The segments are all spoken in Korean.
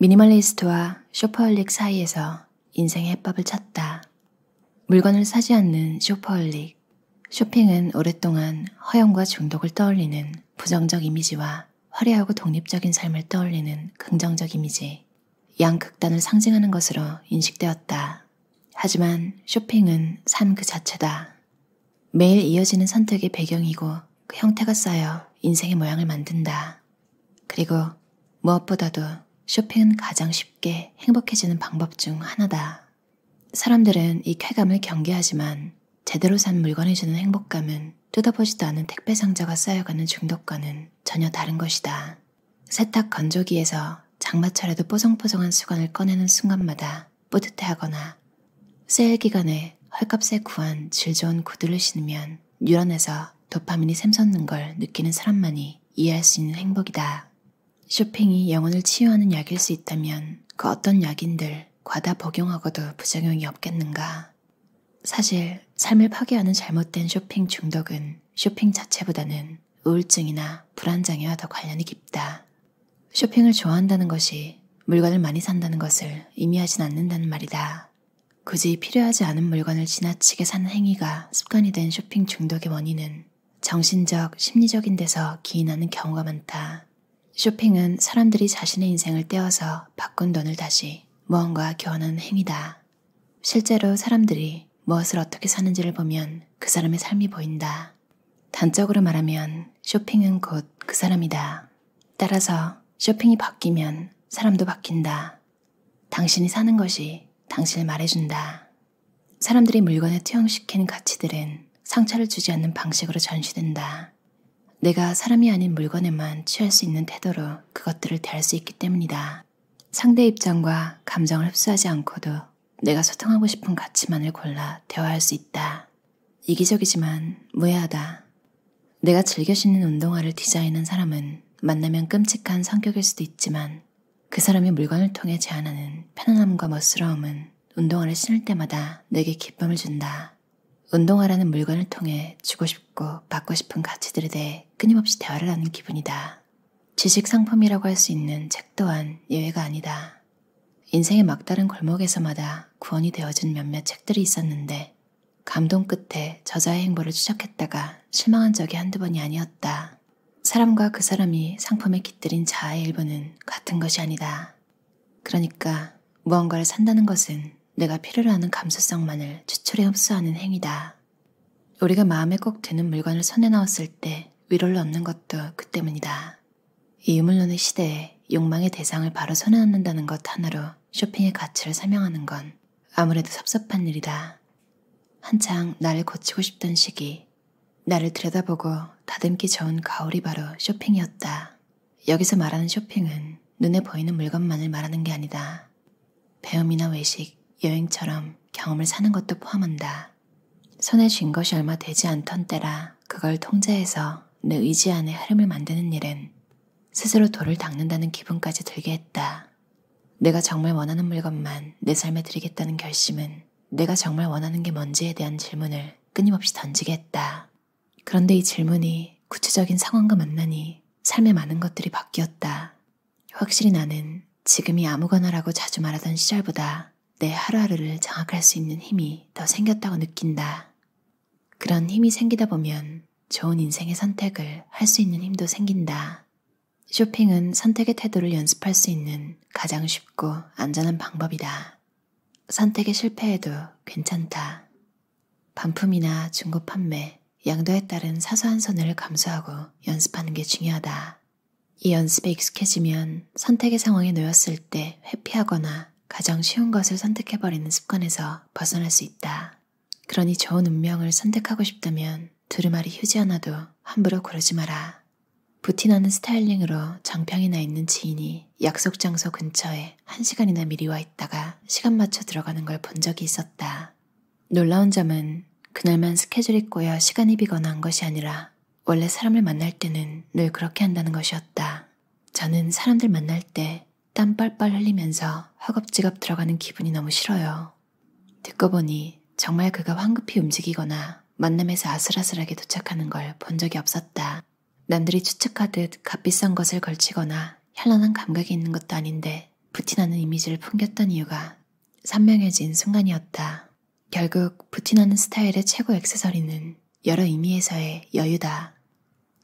미니멀리스트와 쇼퍼홀릭 사이에서 인생의 해법을 찾다. 물건을 사지 않는 쇼퍼홀릭. 쇼핑은 오랫동안 허영과 중독을 떠올리는 부정적 이미지와 화려하고 독립적인 삶을 떠올리는 긍정적 이미지, 양극단을 상징하는 것으로 인식되었다. 하지만 쇼핑은 삶 그 자체다. 매일 이어지는 선택의 배경이고 그 형태가 쌓여 인생의 모양을 만든다. 그리고 무엇보다도 쇼핑은 가장 쉽게 행복해지는 방법 중 하나다. 사람들은 이 쾌감을 경계하지만 제대로 산 물건이 주는 행복감은 뜯어보지도 않은 택배 상자가 쌓여가는 중독과는 전혀 다른 것이다. 세탁 건조기에서 장마철에도 뽀송뽀송한 수건을 꺼내는 순간마다 뿌듯해하거나 세일 기간에 헐값에 구한 질 좋은 구두를 신으면 뉴런에서 도파민이 샘솟는 걸 느끼는 사람만이 이해할 수 있는 행복이다. 쇼핑이 영혼을 치유하는 약일 수 있다면 그 어떤 약인들 과다 복용하고도 부작용이 없겠는가. 사실 삶을 파괴하는 잘못된 쇼핑 중독은 쇼핑 자체보다는 우울증이나 불안장애와 더 관련이 깊다. 쇼핑을 좋아한다는 것이 물건을 많이 산다는 것을 의미하진 않는다는 말이다. 굳이 필요하지 않은 물건을 지나치게 사는 행위가 습관이 된 쇼핑 중독의 원인은 정신적, 심리적인 데서 기인하는 경우가 많다. 쇼핑은 사람들이 자신의 인생을 떼어서 바꾼 돈을 다시 무언가 교환하는 행위다. 실제로 사람들이 무엇을 어떻게 사는지를 보면 그 사람의 삶이 보인다. 단적으로 말하면 쇼핑은 곧 그 사람이다. 따라서 쇼핑이 바뀌면 사람도 바뀐다. 당신이 사는 것이 당신을 말해준다. 사람들이 물건에 투영시킨 가치들은 상처를 주지 않는 방식으로 전시된다. 내가 사람이 아닌 물건에만 취할 수 있는 태도로 그것들을 대할 수 있기 때문이다. 상대 입장과 감정을 흡수하지 않고도 내가 소통하고 싶은 가치만을 골라 대화할 수 있다. 이기적이지만 무해하다. 내가 즐겨 신는 운동화를 디자인한 사람은 만나면 끔찍한 성격일 수도 있지만 그 사람이 물건을 통해 제안하는 편안함과 멋스러움은 운동화를 신을 때마다 내게 기쁨을 준다. 운동화라는 물건을 통해 주고 싶고 받고 싶은 가치들에 대해 끊임없이 대화를 하는 기분이다. 지식 상품이라고 할 수 있는 책 또한 예외가 아니다. 인생의 막다른 골목에서마다 구원이 되어진 몇몇 책들이 있었는데 감동 끝에 저자의 행보를 추적했다가 실망한 적이 한두 번이 아니었다. 사람과 그 사람이 상품에 깃들인 자아의 일부는 같은 것이 아니다. 그러니까 무언가를 산다는 것은 내가 필요로 하는 감수성만을 추출해 흡수하는 행위다. 우리가 마음에 꼭 드는 물건을 손에 넣었을 때 위로를 얻는 것도 그 때문이다. 이 유물론의 시대에 욕망의 대상을 바로 손에 넣는다는 것 하나로 쇼핑의 가치를 설명하는 건 아무래도 섭섭한 일이다. 한창 나를 고치고 싶던 시기, 나를 들여다보고 다듬기 좋은 가울이 바로 쇼핑이었다. 여기서 말하는 쇼핑은 눈에 보이는 물건만을 말하는 게 아니다. 배움이나 외식, 여행처럼 경험을 사는 것도 포함한다. 손에 쥔 것이 얼마 되지 않던 때라 그걸 통제해서 내 의지 안에 흐름을 만드는 일은 스스로 돌을 닦는다는 기분까지 들게 했다. 내가 정말 원하는 물건만 내 삶에 들이겠다는 결심은 내가 정말 원하는 게 뭔지에 대한 질문을 끊임없이 던지게 했다. 그런데 이 질문이 구체적인 상황과 만나니 삶의 많은 것들이 바뀌었다. 확실히 나는 지금이 아무거나라고 자주 말하던 시절보다 내 하루하루를 정확할수 있는 힘이 더 생겼다고 느낀다. 그런 힘이 생기다 보면 좋은 인생의 선택을 할 수 있는 힘도 생긴다. 쇼핑은 선택의 태도를 연습할 수 있는 가장 쉽고 안전한 방법이다. 선택에 실패해도 괜찮다. 반품이나 중고 판매, 양도에 따른 사소한 손해를 감수하고 연습하는 게 중요하다. 이 연습에 익숙해지면 선택의 상황에 놓였을 때 회피하거나 가장 쉬운 것을 선택해버리는 습관에서 벗어날 수 있다. 그러니 좋은 운명을 선택하고 싶다면 두루마리 휴지 하나도 함부로 고르지 마라. 부티나는 스타일링으로 정평이나 있는 지인이 약속 장소 근처에 한 시간이나 미리 와 있다가 시간 맞춰 들어가는 걸 본 적이 있었다. 놀라운 점은 그날만 스케줄이 꼬여 시간이 비거나 한 것이 아니라 원래 사람을 만날 때는 늘 그렇게 한다는 것이었다. 저는 사람들 만날 때 땀 뻘뻘 흘리면서 허겁지겁 들어가는 기분이 너무 싫어요. 듣고 보니 정말 그가 황급히 움직이거나 만남에서 아슬아슬하게 도착하는 걸 본 적이 없었다. 남들이 추측하듯 값비싼 것을 걸치거나 현란한 감각이 있는 것도 아닌데 부티나는 이미지를 풍겼던 이유가 선명해진 순간이었다. 결국 부티나는 스타일의 최고 액세서리는 여러 의미에서의 여유다.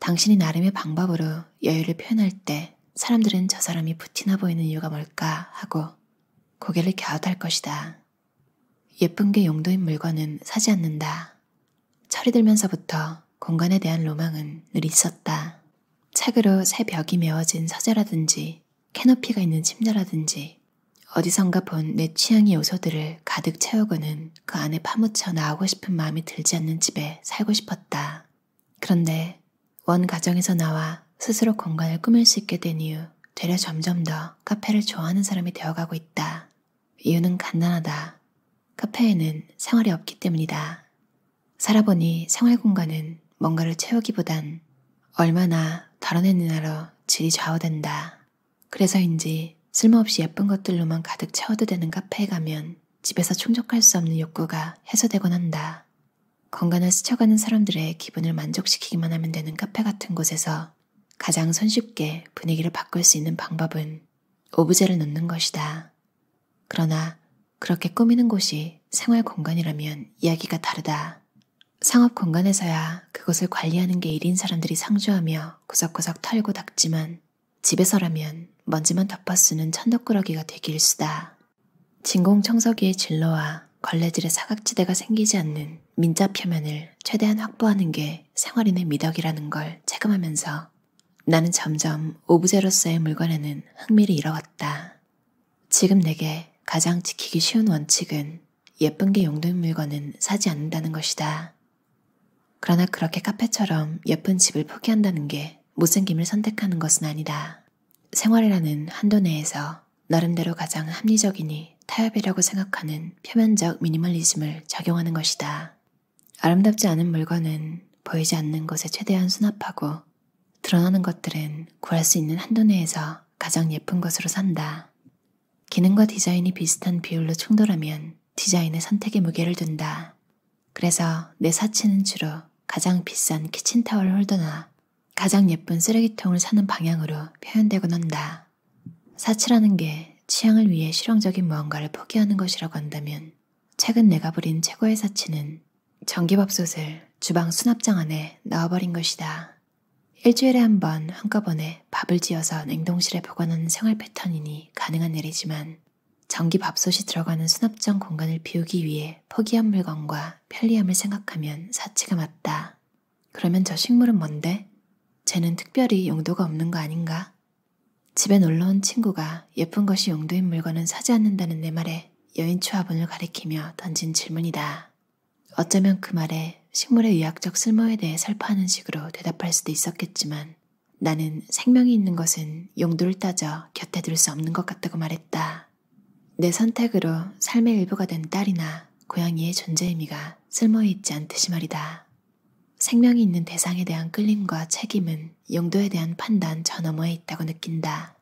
당신이 나름의 방법으로 여유를 표현할 때 사람들은 저 사람이 부티나 보이는 이유가 뭘까 하고 고개를 갸웃할 것이다. 예쁜 게 용도인 물건은 사지 않는다. 철이 들면서부터 공간에 대한 로망은 늘 있었다. 책으로새 벽이 메워진 서재라든지 캐노피가 있는 침대라든지 어디선가 본 내 취향의 요소들을 가득 채우고는 그 안에 파묻혀 나오고 싶은 마음이 들지 않는 집에 살고 싶었다. 그런데 원 가정에서 나와 스스로 공간을 꾸밀 수 있게 된 이후 되려 점점 더 카페를 좋아하는 사람이 되어가고 있다. 이유는 간단하다. 카페에는 생활이 없기 때문이다. 살아보니 생활 공간은 뭔가를 채우기보단 얼마나 덜어내느냐로 질이 좌우된다. 그래서인지 쓸모없이 예쁜 것들로만 가득 채워도 되는 카페에 가면 집에서 충족할 수 없는 욕구가 해소되곤 한다. 건강을 스쳐가는 사람들의 기분을 만족시키기만 하면 되는 카페 같은 곳에서 가장 손쉽게 분위기를 바꿀 수 있는 방법은 오브제를 놓는 것이다. 그러나 그렇게 꾸미는 곳이 생활 공간이라면 이야기가 다르다. 상업 공간에서야 그것을 관리하는 게 일인 사람들이 상주하며 구석구석 털고 닦지만 집에서라면 먼지만 덮어 쓰는 천덕꾸러기가 되길 수다. 진공청소기의 진로와 걸레질의 사각지대가 생기지 않는 민자 표면을 최대한 확보하는 게 생활인의 미덕이라는 걸 체감하면서 나는 점점 오브제로서의 물건에는 흥미를 잃어갔다. 지금 내게 가장 지키기 쉬운 원칙은 예쁜 게 용돈 물건은 사지 않는다는 것이다. 그러나 그렇게 카페처럼 예쁜 집을 포기한다는 게 못생김을 선택하는 것은 아니다. 생활이라는 한도 내에서 나름대로 가장 합리적이니 타협이라고 생각하는 표면적 미니멀리즘을 적용하는 것이다. 아름답지 않은 물건은 보이지 않는 것에 최대한 수납하고 드러나는 것들은 구할 수 있는 한도 내에서 가장 예쁜 것으로 산다. 기능과 디자인이 비슷한 비율로 충돌하면 디자인의 선택에 무게를 둔다. 그래서 내 사치는 주로 가장 비싼 키친타월 홀더나 가장 예쁜 쓰레기통을 사는 방향으로 표현되곤 한다. 사치라는 게 취향을 위해 실용적인 무언가를 포기하는 것이라고 한다면 최근 내가 부린 최고의 사치는 전기밥솥을 주방 수납장 안에 넣어버린 것이다. 일주일에 한 번 한꺼번에 밥을 지어서 냉동실에 보관하는 생활 패턴이니 가능한 일이지만 전기 밥솥이 들어가는 수납장 공간을 비우기 위해 포기한 물건과 편리함을 생각하면 사치가 맞다. 그러면 저 식물은 뭔데? 쟤는 특별히 용도가 없는 거 아닌가? 집에 놀러온 친구가 예쁜 것이 용도인 물건은 사지 않는다는 내 말에 여인추화분을 가리키며 던진 질문이다. 어쩌면 그 말에 식물의 의학적 쓸모에 대해 설파하는 식으로 대답할 수도 있었겠지만 나는 생명이 있는 것은 용도를 따져 곁에 둘 수 없는 것 같다고 말했다. 내 선택으로 삶의 일부가 된 딸이나 고양이의 존재 의미가 쓸모 있지 않듯이 말이다. 생명이 있는 대상에 대한 끌림과 책임은 용도에 대한 판단 저 너머에 있다고 느낀다.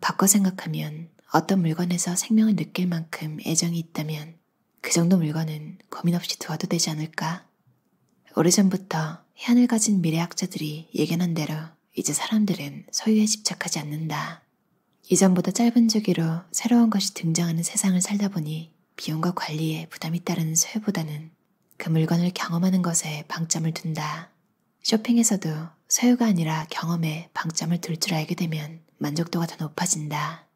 바꿔 생각하면 어떤 물건에서 생명을 느낄 만큼 애정이 있다면 그 정도 물건은 고민 없이 두어도 되지 않을까? 오래전부터 현을 가진 미래학자들이 예견한 대로 이제 사람들은 소유에 집착하지 않는다. 이전보다 짧은 주기로 새로운 것이 등장하는 세상을 살다 보니 비용과 관리에 부담이 따르는 소유보다는 그 물건을 경험하는 것에 방점을 둔다. 쇼핑에서도 소유가 아니라 경험에 방점을 둘 줄 알게 되면 만족도가 더 높아진다.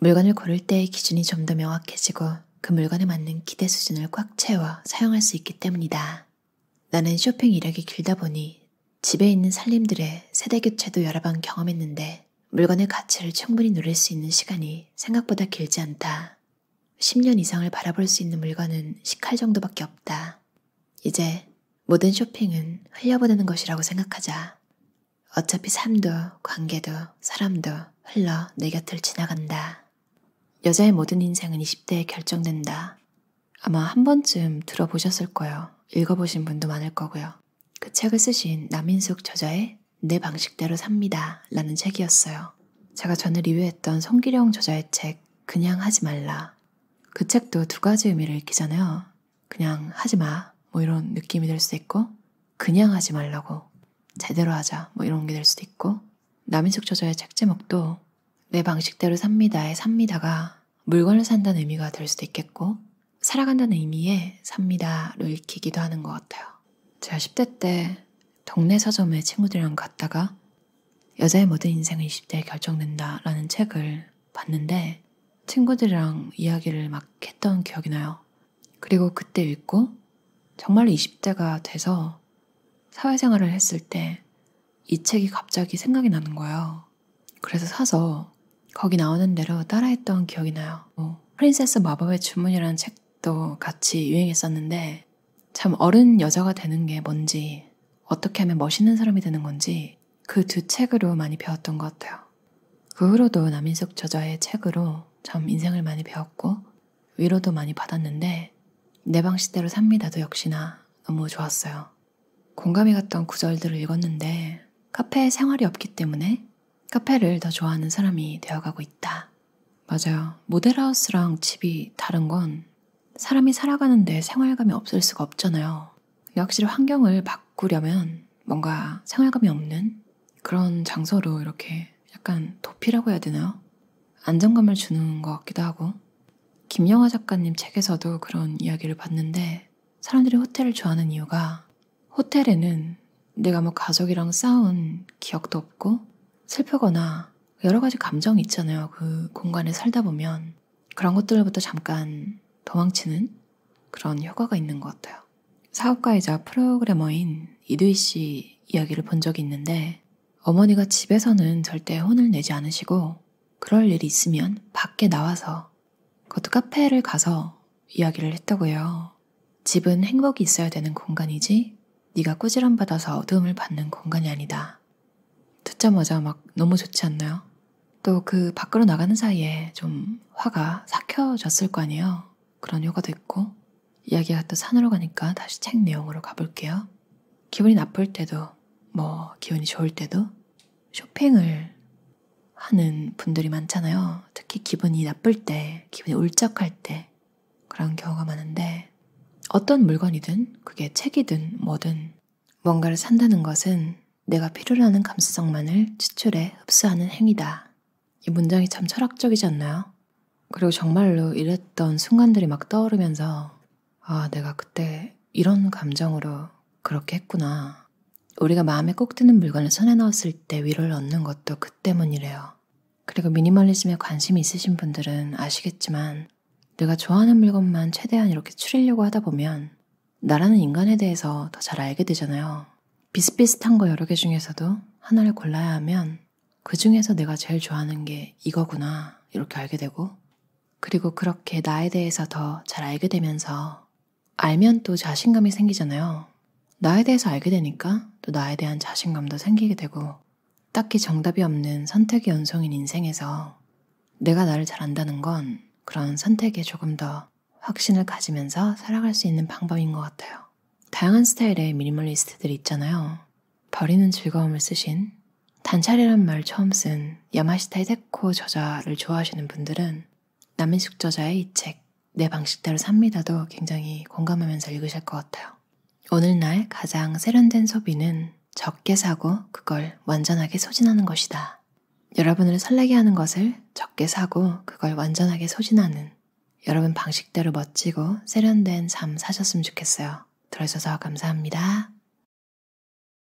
물건을 고를 때의 기준이 좀 더 명확해지고 그 물건에 맞는 기대 수준을 꽉 채워 사용할 수 있기 때문이다. 나는 쇼핑 이력이 길다 보니 집에 있는 살림들의 세대 교체도 여러 번 경험했는데 물건의 가치를 충분히 누릴 수 있는 시간이 생각보다 길지 않다. 10년 이상을 바라볼 수 있는 물건은 1 0칼 정도밖에 없다. 이제 모든 쇼핑은 흘려보내는 것이라고 생각하자. 어차피 삶도 관계도 사람도 흘러 내 곁을 지나간다. 여자의 모든 인생은 20대에 결정된다. 아마 한 번쯤 들어보셨을 거요. 읽어보신 분도 많을 거고요. 그 책을 쓰신 남인숙 저자의 내 방식대로 삽니다. 라는 책이었어요. 제가 전에 리뷰했던 성기령 저자의 책, 그냥 하지 말라. 그 책도 두 가지 의미를 읽히잖아요. 그냥 하지 마. 뭐 이런 느낌이 될 수도 있고, 그냥 하지 말라고. 제대로 하자. 뭐 이런 게 될 수도 있고, 남인숙 저자의 책 제목도 내 방식대로 삽니다에 삽니다가 물건을 산다는 의미가 될 수도 있겠고, 살아간다는 의미에 삽니다로 읽히기도 하는 것 같아요. 제가 10대 때 동네 서점에 친구들이랑 갔다가 여자의 모든 인생은 20대에 결정된다 라는 책을 봤는데 친구들이랑 이야기를 막 했던 기억이 나요. 그리고 그때 읽고 정말 20대가 돼서 사회생활을 했을 때 이 책이 갑자기 생각이 나는 거예요. 그래서 사서 거기 나오는 대로 따라했던 기억이 나요. 뭐, 프린세스 마법의 주문이라는 책도 같이 유행했었는데 참 어른 여자가 되는 게 뭔지 어떻게 하면 멋있는 사람이 되는 건지 그 두 책으로 많이 배웠던 것 같아요. 그 후로도 남인숙 저자의 책으로 참 인생을 많이 배웠고 위로도 많이 받았는데 내 방식대로 삽니다도 역시나 너무 좋았어요. 공감이 갔던 구절들을 읽었는데 카페에 생활이 없기 때문에 카페를 더 좋아하는 사람이 되어가고 있다. 맞아요. 모델하우스랑 집이 다른 건 사람이 살아가는데 생활감이 없을 수가 없잖아요. 확실히 환경을 바꿔 바꾸려면 뭔가 생활감이 없는 그런 장소로 이렇게 약간 도피라고 해야 되나요? 안정감을 주는 것 같기도 하고 김영하 작가님 책에서도 그런 이야기를 봤는데 사람들이 호텔을 좋아하는 이유가 호텔에는 내가 뭐 가족이랑 싸운 기억도 없고 슬프거나 여러 가지 감정이 있잖아요. 그 공간에 살다 보면 그런 것들로부터 잠깐 도망치는 그런 효과가 있는 것 같아요. 사업가이자 프로그래머인 이두희 씨 이야기를 본 적이 있는데 어머니가 집에서는 절대 혼을 내지 않으시고 그럴 일이 있으면 밖에 나와서 그것도 카페를 가서 이야기를 했다고요. 집은 행복이 있어야 되는 공간이지 네가 꾸지람 받아서 어두움을 받는 공간이 아니다. 듣자마자 막 너무 좋지 않나요? 또 그 밖으로 나가는 사이에 좀 화가 삭혀졌을 거 아니에요. 그런 효과도 있고 이야기가 또 산으로 가니까 다시 책 내용으로 가볼게요. 기분이 나쁠 때도, 뭐, 기분이 좋을 때도 쇼핑을 하는 분들이 많잖아요. 특히 기분이 나쁠 때, 기분이 울적할 때 그런 경우가 많은데 어떤 물건이든 그게 책이든 뭐든 뭔가를 산다는 것은 내가 필요로 하는 감수성만을 추출해 흡수하는 행위다. 이 문장이 참 철학적이지 않나요? 그리고 정말로 이랬던 순간들이 막 떠오르면서 아, 내가 그때 이런 감정으로 그렇게 했구나. 우리가 마음에 꼭 드는 물건을 손에 넣었을 때 위로를 얻는 것도 그 때문이래요. 그리고 미니멀리즘에 관심이 있으신 분들은 아시겠지만 내가 좋아하는 물건만 최대한 이렇게 추리려고 하다 보면 나라는 인간에 대해서 더 잘 알게 되잖아요. 비슷비슷한 거 여러 개 중에서도 하나를 골라야 하면 그 중에서 내가 제일 좋아하는 게 이거구나 이렇게 알게 되고 그리고 그렇게 나에 대해서 더 잘 알게 되면서 알면 또 자신감이 생기잖아요. 나에 대해서 알게 되니까 또 나에 대한 자신감도 생기게 되고 딱히 정답이 없는 선택의 연속인 인생에서 내가 나를 잘 안다는 건 그런 선택에 조금 더 확신을 가지면서 살아갈 수 있는 방법인 것 같아요. 다양한 스타일의 미니멀리스트들이 있잖아요. 버리는 즐거움을 쓰신 단찰이란 말 처음 쓴 야마시타의 데코 저자를 좋아하시는 분들은 남인숙 저자의 이책 내 방식대로 삽니다도 굉장히 공감하면서 읽으실 것 같아요. 오늘날 가장 세련된 소비는 적게 사고 그걸 완전하게 소진하는 것이다. 여러분을 설레게 하는 것을 적게 사고 그걸 완전하게 소진하는 여러분 방식대로 멋지고 세련된 삶 사셨으면 좋겠어요. 들어주셔서 감사합니다.